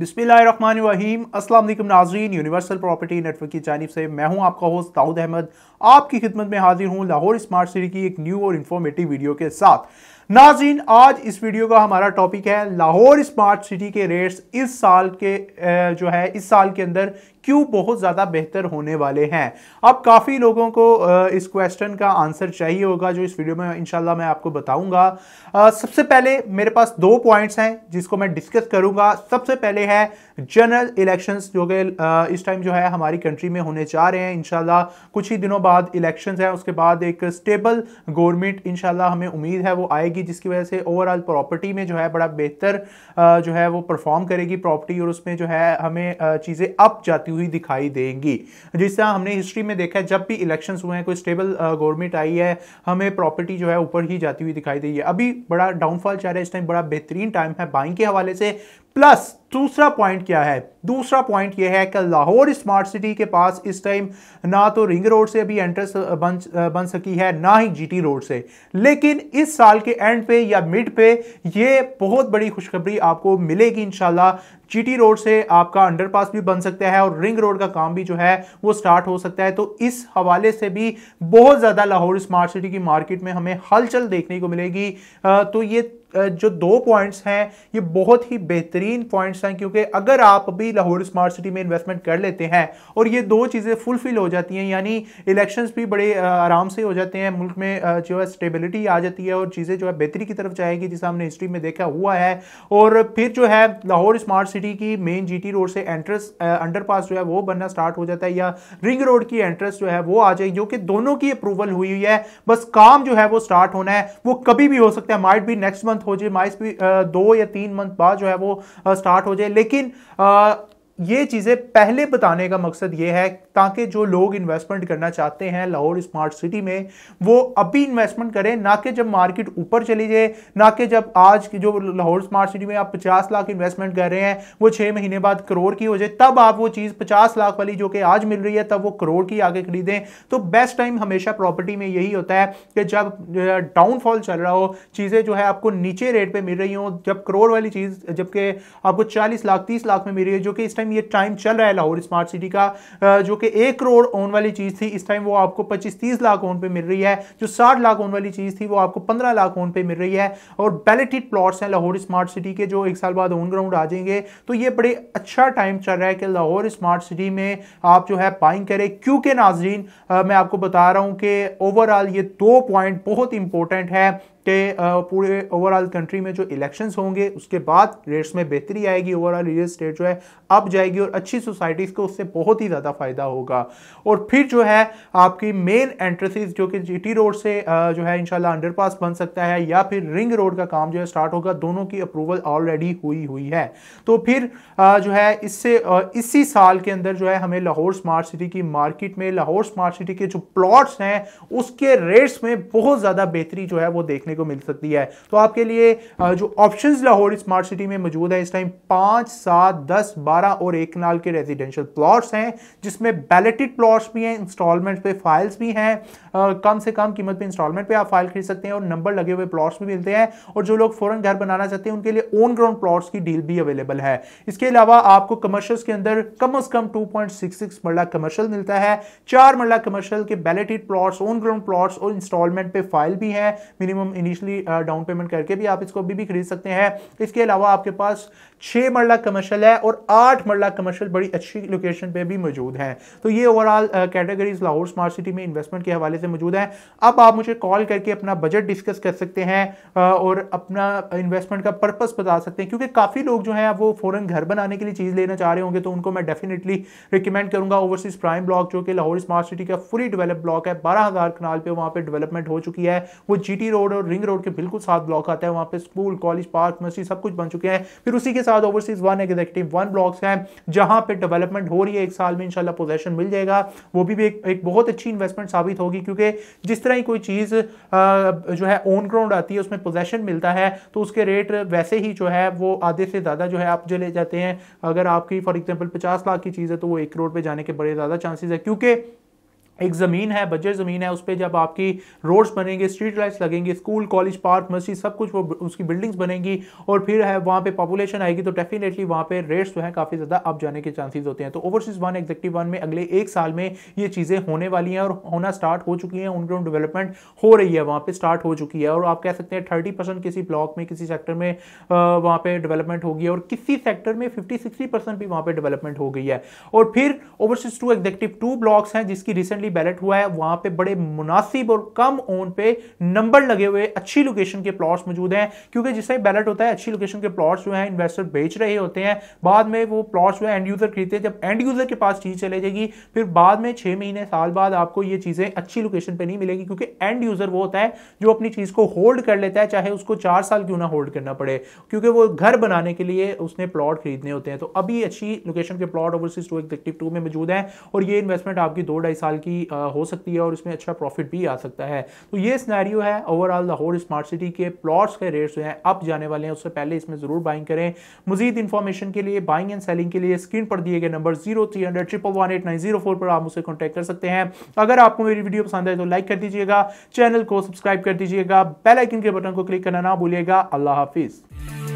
बिस्मिल्लाम अस्सलाम वालेकुम नाजरीन यूनिवर्सल प्रॉपर्टी नेटवर्क की जानब से मैं हूं आपका होस्ट दाऊद अहमद आपकी खिदमत में हाजिर हूं लाहौर स्मार्ट सिटी की एक न्यू और इन्फॉर्मेटिव वीडियो के साथ नाजीन आज इस वीडियो का हमारा टॉपिक है लाहौर स्मार्ट सिटी के रेट्स इस साल के जो है इस साल के अंदर क्यों बहुत ज़्यादा बेहतर होने वाले हैं अब काफ़ी लोगों को इस क्वेश्चन का आंसर चाहिए होगा जो इस वीडियो में इनशाला मैं आपको बताऊंगा सबसे पहले मेरे पास दो पॉइंट्स हैं जिसको मैं डिस्कस करूंगा सबसे पहले है जनरल इलेक्शंस जो कि इस टाइम जो है हमारी कंट्री में होने जा रहे हैं इनशाला कुछ ही दिनों बाद इलेक्शन हैं उसके बाद एक स्टेबल गवर्नमेंट इनशाला हमें उम्मीद है वो आएगी करेगी जिसकी वजह से ओवरऑल प्रॉपर्टी में जो है बड़ा बेहतर जो है वो परफॉर्म करेगी प्रॉपर्टी और उसमें जो है हमें चीज़ें अप जाती हुई दिखाई देंगी जिस तरह हमने हिस्ट्री में देखा है जब भी इलेक्शन हुए हैं कोई स्टेबल गवर्नमेंट आई है हमें प्रॉपर्टी जो है ऊपर ही जाती हुई दिखाई दी है अभी बड़ा डाउनफॉल चाह रहा है इस टाइम बड़ा बेहतरीन टाइम है बाइंग के हवाले से प्लस दूसरा पॉइंट क्या है दूसरा पॉइंट यह है कि लाहौर स्मार्ट सिटी के पास इस टाइम ना तो रिंग रोड से अभी एंट्रेंस बन बन सकी है ना ही जीटी रोड से लेकिन इस साल के एंड पे या मिड पे ये बहुत बड़ी खुशखबरी आपको मिलेगी इंशाल्लाह चीटी रोड से आपका अंडरपास भी बन सकता है और रिंग रोड का काम भी जो है वो स्टार्ट हो सकता है तो इस हवाले से भी बहुत ज़्यादा लाहौर स्मार्ट सिटी की मार्केट में हमें हलचल देखने को मिलेगी तो ये जो दो पॉइंट्स हैं ये बहुत ही बेहतरीन पॉइंट्स हैं क्योंकि अगर आप अभी लाहौर स्मार्ट सिटी में इन्वेस्टमेंट कर लेते हैं और ये दो चीज़ें फुलफिल हो जाती हैं यानी इलेक्शंस भी बड़े आराम से हो जाते हैं मुल्क में जो है स्टेबिलिटी आ जाती है और चीज़ें जो है बेहतरी की तरफ जाएगी जिसे हमने हिस्ट्री में देखा हुआ है और फिर जो है लाहौर स्मार्ट सिटी सिटी की मेन जीटी रोड से एंट्रेंस अंडरपास uh, जो है वो बनना स्टार्ट हो जाता है या रिंग रोड की एंट्रेंस जो है वो आ जाएगी जो कि दोनों की अप्रूवल हुई हुई है बस काम जो है वो स्टार्ट होना है वो कभी भी हो सकता है माइट भी नेक्स्ट मंथ हो जाए माइट भी uh, दो या तीन मंथ बाद जो है वो स्टार्ट uh, हो जाए लेकिन ये चीज़ें पहले बताने का मकसद ये है ताकि जो लोग इन्वेस्टमेंट करना चाहते हैं लाहौर स्मार्ट सिटी में वो अभी इन्वेस्टमेंट करें ना कि जब मार्केट ऊपर चली जाए ना कि जब आज की जो लाहौर स्मार्ट सिटी में आप पचास लाख इन्वेस्टमेंट कर रहे हैं वो छः महीने बाद करोड़ की हो जाए तब आप वो चीज़ पचास लाख वाली जो कि आज मिल रही है तब वो करोड़ की आगे खरीदें तो बेस्ट टाइम हमेशा प्रॉपर्टी में यही होता है कि जब डाउनफॉल चल रहा हो चीज़ें जो है आपको नीचे रेट पर मिल रही हो जब करोड़ वाली चीज़ जबकि आपको चालीस लाख तीस लाख में मिल रही है जो कि इस टाइम टाइम ये टाइम चल रहा है लाहौर स्मार्ट सिटी का जो कि एक करोड़ ओन वाली चीज़ थी इस टाइम वो आपको पच्चीस तीस लाख ओन पे मिल रही है जो साठ लाख ओन वाली चीज़ थी वो आपको पंद्रह लाख ओन पे मिल रही है और बैलेटेड प्लॉट्स हैं लाहौर स्मार्ट सिटी के जो एक साल बाद ओन ग्राउंड आ जाएंगे तो ये बड़े अच्छा टाइम चल रहा है कि लाहौर स्मार्ट सिटी में आप जो है बाइंग करें क्योंकि नाजरीन मैं आपको बता रहा हूँ कि ओवरऑल ये दो पॉइंट बहुत इंपॉर्टेंट है कि पूरे ओवरऑल कंट्री में जो इलेक्शंस होंगे उसके बाद रेट्स में बेहतरी आएगी ओवरऑल रियल स्टेट जो है अप जाएगी और अच्छी सोसाइटीज़ को उससे बहुत ही ज़्यादा फ़ायदा होगा और फिर जो है आपकी मेन एंट्रेसिस जो कि जीटी रोड से जो है इंशाल्लाह अंडरपास बन सकता है या फिर रिंग रोड का काम जो है स्टार्ट होगा दोनों की अप्रूवल ऑलरेडी हुई हुई है तो फिर जो है इससे इसी साल के अंदर जो है हमें लाहौर स्मार्ट सिटी की मार्केट में लाहौर स्मार्ट सिटी के जो प्लॉट्स हैं उसके रेट्स में बहुत ज़्यादा बेहतरी जो है वो देखने देखने को मिल सकती है तो आपके लिए जो ऑप्शन लाहौर स्मार्ट सिटी में मौजूद है इस टाइम पाँच सात दस बारह और एक नाल के रेजिडेंशियल प्लॉट्स हैं जिसमें बैलेटेड प्लॉट्स भी हैं इंस्टॉलमेंट पे फाइल्स भी हैं कम से कम कीमत पे इंस्टॉलमेंट पे आप फाइल खरीद सकते हैं और नंबर लगे हुए प्लॉट्स भी मिलते हैं और जो लोग फ़ौरन घर बनाना चाहते हैं उनके लिए ओन ग्राउंड प्लॉट्स की डील भी अवेलेबल है इसके अलावा आपको कमर्शियल्स के अंदर कम अज़ कम टू मरला कमर्शियल मिलता है चार मरला कमर्शियल के balloted plots on ground plots और इंस्टॉलमेंट पे फाइल भी है मिनिमम इनिशियली डाउन पेमेंट करके भी आप इसको अभी भी खरीद सकते हैं इसके अलावा आपके पास छः मरला कमर्शल है और आठ मरला कमर्शल बड़ी अच्छी लोकेशन पे भी मौजूद हैं तो ये overall categories uh, Lahore smart city में इन्वेस्टमेंट के हवाले से मौजूद हैं अब आप मुझे कॉल करके अपना बजट डिस्कस कर सकते हैं uh, और अपना इन्वेस्टमेंट का पर्पस बता सकते हैं क्योंकि काफ़ी लोग जो हैं वो फ़ौरन घर बनाने के लिए चीज़ लेना चाह रहे होंगे तो उनको मैं डेफिनेटली रिकमेंड करूंगा ओवरसीज प्राइम ब्लॉक जो कि लाहौर स्मार्ट सिटी का फुली डेवलप ब्लॉक है बारह हज़ार कनाल पे वहाँ पर डेवलपमेंट हो चुकी है वो जी रोड और रिंग रोड के बिल्कुल साथ ब्लॉक आता है वहां पे स्कूल कॉलेज पार्क मस्जिद सब कुछ बन चुके हैं फिर उसी के साथ overseas one executive one block है जहां पर डेवलपमेंट हो रही है एक साल में इनशाला पोजेशन मिल जाएगा वो भी, भी एक, एक बहुत अच्छी इन्वेस्टमेंट साबित होगी क्योंकि जिस तरह ही कोई चीज़ जो है ऑन ग्राउंड आती है उसमें पोजेशन मिलता है तो उसके रेट वैसे ही जो है वो आधे से ज़्यादा जो है आप चले जाते हैं अगर आपकी फॉर एग्जाम्पल पचास लाख की चीज़ है तो वो एक करोड़ पे जाने के बड़े ज़्यादा चांसेस है क्योंकि एक ज़मीन है बजट ज़मीन है उस पर जब आपकी रोड्स बनेंगे स्ट्रीट लाइट्स लगेंगे स्कूल कॉलेज पार्क मस्जिद सब कुछ वो उसकी बिल्डिंग्स बनेंगी और फिर है वहाँ पे पॉपुलेशन आएगी तो डेफिनेटली वहाँ पे रेट्स जो है काफ़ी ज़्यादा अप जाने के चांसेस होते हैं तो ओवरसीज़ वन एग्जेक्टिव वन में अगले एक साल में ये चीज़ें होने वाली हैं और होना स्टार्ट हो चुकी हैं उनग्राउंड डेवलपमेंट हो रही है वहाँ पर स्टार्ट हो चुकी है और आप कह सकते हैं थर्टी किसी ब्लॉक में किसी सेक्टर में वहाँ पर डेवलपमेंट होगी और किसी सेक्टर में फिफ्टी सिक्सटी भी वहाँ पर डेवलपमेंट हो गई है और फिर overseas two executive two blocks हैं जिसकी रिसेंटली भी बैलेट हुआ है वहां पे बड़े मुनासिब और कम ओन पे नंबर लगे हुए अच्छी लोकेशन के प्लॉट्स मौजूद हैं क्योंकि जिससे बैलेट होता है अच्छी लोकेशन के प्लॉट्स जो है इन्वेस्टर बेच रहे होते हैं बाद में वो प्लॉट्स जो है एंड यूजर खरीदते हैं जब एंड यूजर के पास चीज चले जाएगी फिर बाद में छह महीने साल बाद आपको ये चीजें अच्छी लोकेशन पर नहीं मिलेगी क्योंकि एंड यूजर वो होता है जो अपनी चीज को होल्ड कर लेता है चाहे उसको चार साल क्यों ना होल्ड करना पड़े क्योंकि वो घर बनाने के लिए उसने प्लॉट खरीदने होते हैं तो अभी अच्छी लोकेशन के plot overseas two active two में मौजूद है और ये इन्वेस्टमेंट आपकी दो ढाई साल की भी आ, हो सकती है और इसमें अच्छा प्रॉफिट भी आ सकता है तो ये स्नैरियो है ओवरऑल लाहौर स्मार्ट सिटी के प्लॉट्स के रेट्स जो हैं अप जाने वाले हैं उससे पहले इसमें ज़रूर बाइंग करें मजीद इन्फॉर्मेशन के लिए बाइंग एंड सेलिंग के लिए स्क्रीन पर दिए गए number zero three hundred triple one eight nine zero four पर आप मुझसे कॉन्टैक्ट कर सकते हैं अगर आपको मेरी वीडियो पसंद आए तो लाइक कर दीजिएगा चैनल को सब्सक्राइब कर दीजिएगा बेलाइकिन के बटन को क्लिक करना ना भूलिएगा अल्लाह हाफिज़